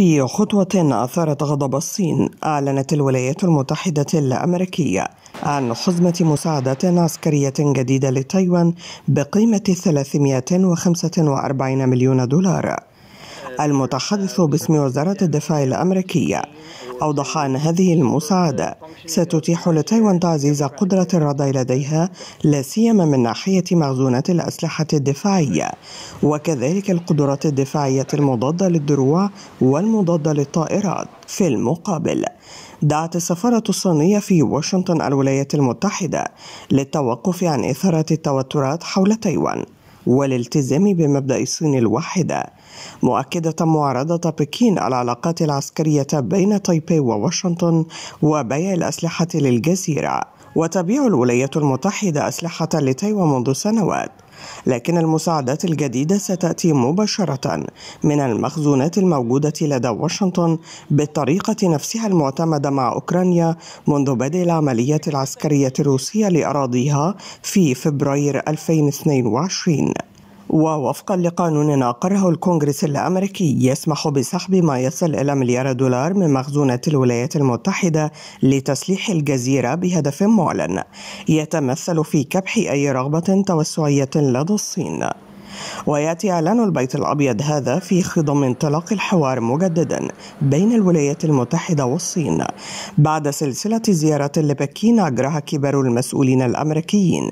في خطوة أثارت غضب الصين أعلنت الولايات المتحدة الأمريكية عن حزمة مساعدة عسكرية جديدة لتايوان بقيمة 345 مليون دولار المتحدث باسم وزارة الدفاع الأمريكية أوضح أن هذه المساعدة ستتيح لتايوان تعزيز قدرة الرد لديها لا سيما من ناحية مخزونات الأسلحة الدفاعية وكذلك القدرات الدفاعية المضادة للدروع والمضادة للطائرات في المقابل دعت السفارة الصينية في واشنطن الولايات المتحدة للتوقف عن إثارة التوترات حول تايوان والالتزام بمبدأ الصين الواحدة مؤكدة معارضة بكين العلاقات العسكرية بين تايبي وواشنطن وبيع الأسلحة للجزيرة وتبيع الولايات المتحدة أسلحة لتايوان منذ سنوات لكن المساعدات الجديدة ستأتي مباشرة من المخزونات الموجودة لدى واشنطن بالطريقة نفسها المعتمدة مع أوكرانيا منذ بدء العملية العسكرية الروسية لأراضيها في فبراير 2022 ووفقا لقانون أقره الكونغرس الأمريكي يسمح بسحب ما يصل إلى مليار دولار من مخزونة الولايات المتحدة لتسليح الجزيرة بهدف معلن يتمثل في كبح أي رغبة توسعية لدى الصين وياتي اعلان البيت الابيض هذا في خضم انطلاق الحوار مجددا بين الولايات المتحده والصين بعد سلسله زيارات لبكين اجراها كبار المسؤولين الامريكيين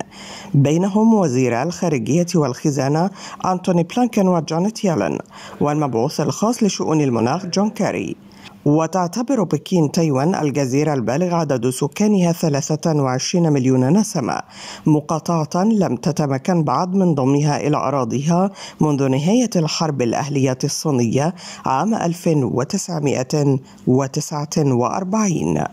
بينهم وزيرا الخارجيه والخزانه انتوني بلانكن وجانيت يالن والمبعوث الخاص لشؤون المناخ جون كاري وتعتبر بكين تايوان الجزيرة البالغ عدد سكانها 23 مليون نسمة مقاطعة لم تتمكن بعد من ضمها إلى أراضيها منذ نهاية الحرب الأهلية الصينية عام 1949